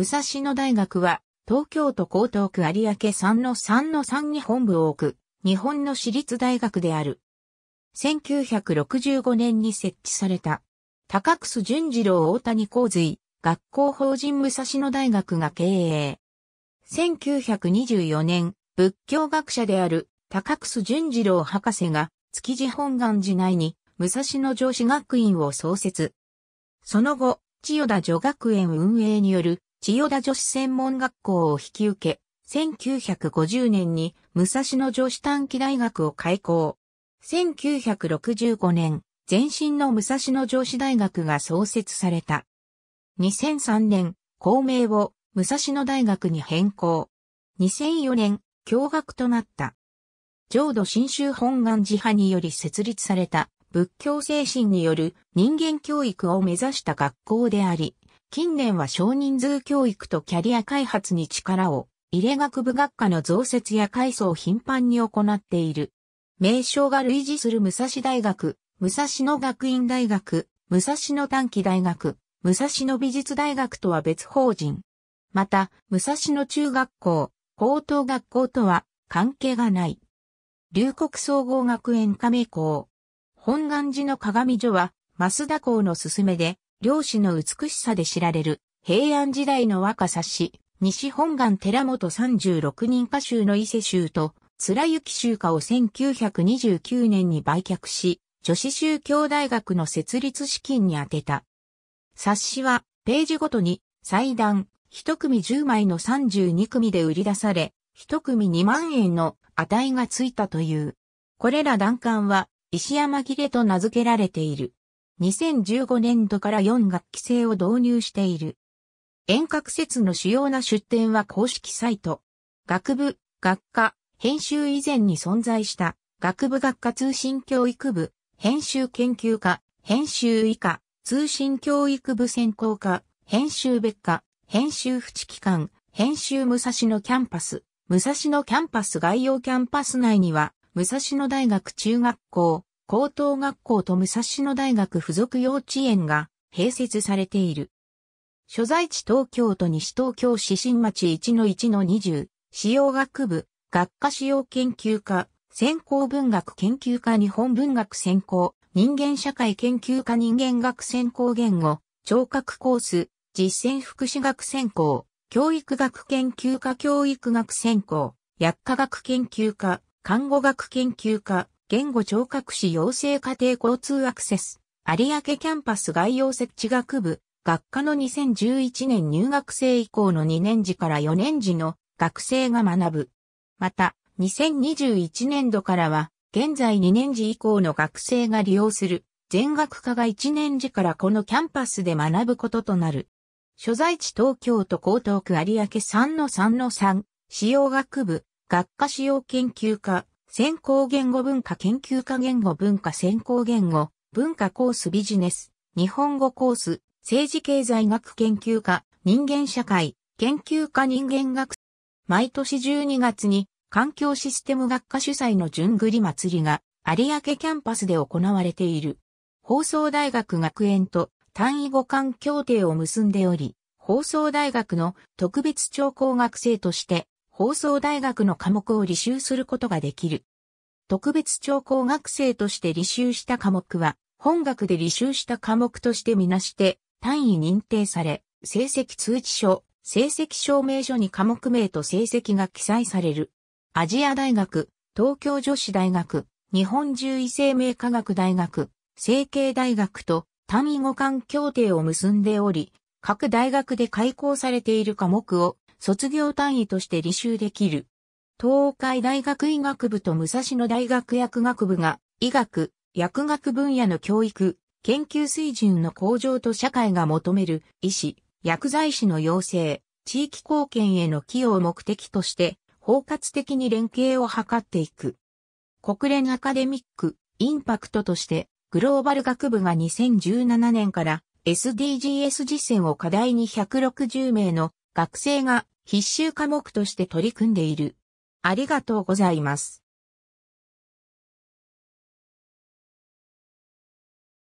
武蔵野大学は、東京都江東区有明3の3の3に本部を置く、日本の私立大学である。1965年に設置された、高楠淳次郎大谷洪水、学校法人武蔵野大学が経営。1924年、仏教学者である高楠淳次郎博士が築地本願寺内に武蔵野城市学院を創設。その後、千代田女学園運営による千代田女子専門学校を引き受け、1950年に武蔵野女子短期大学を開校。1965年、前身の武蔵野女子大学が創設された。2003年、校名を武蔵野大学に変更。2004年、共学となった。浄土真宗本願寺派により設立された仏教精神による人間教育を目指した学校であり、近年は少人数教育とキャリア開発に力を入れ学部学科の増設や改装を頻繁に行っている。名称が類似する武蔵大学、武蔵野学院大学、武蔵野短期大学、武蔵野美術大学とは別法人。また、武蔵野中学校、高等学校とは関係がない。龍谷総合学園加盟校。本願寺の鏡所は、増田校の勧めで、漁師の美しさで知られる、平安時代の若さし、西本願寺本三十六人歌集の伊勢集と、貫行集歌を1929年に売却し、女子宗教大学の設立資金に充てた。冊子は、ページごとに、祭壇、一組10枚の32組で売り出され、一組2万円の値がついたという。これら段間は、石山切れと名付けられている。2015年度から4学期制を導入している。遠隔説の主要な出展は公式サイト。学部、学科、編集以前に存在した学部学科通信教育部、編集研究科、編集以下、通信教育部専攻科、編集別科、編集淵機関、編集武蔵野キャンパス、武蔵野キャンパス概要キャンパス内には、武蔵野大学中学校、高等学校と武蔵野大学附属幼稚園が併設されている。所在地東京都西東京市新町1-1-20、使用学部、学科使用研究科、専攻文学研究科日本文学専攻、人間社会研究科人間学専攻言語、聴覚コース、実践福祉学専攻、教育学研究科教育学専攻、薬科学研究科、看護学研究科、言語聴覚士養成家庭交通アクセス、有明キャンパス概要設置学部、学科の2011年入学生以降の2年次から4年次の学生が学ぶ。また、2021年度からは、現在2年次以降の学生が利用する、全学科が1年次からこのキャンパスで学ぶこととなる。所在地東京都江東区有明3の3の3、使用学部、学科使用研究科、先行言語文化研究科言語文化先行言語、文化コースビジネス、日本語コース、政治経済学研究科人間社会、研究科人間学。毎年12月に環境システム学科主催の順繰り祭りが有明キャンパスで行われている。放送大学学園と単位互換協定を結んでおり、放送大学の特別聴講学生として放送大学の科目を履修することができる。特別聴講学生として履修した科目は、本学で履修した科目としてみなして単位認定され、成績通知書、成績証明書に科目名と成績が記載される。アジア大学、東京女子大学、日本獣医生命科学大学、成形大学と単位互換協定を結んでおり、各大学で開講されている科目を卒業単位として履修できる。東海大学医学部と武蔵野大学薬学部が、医学、薬学分野の教育、研究水準の向上と社会が求める医師、薬剤師の養成、地域貢献への寄与を目的として、包括的に連携を図っていく。国連アカデミック、インパクトとして、グローバル学部が2017年から SDGs 実践を課題に160名の学生が必修科目として取り組んでいる。ありがとうございます。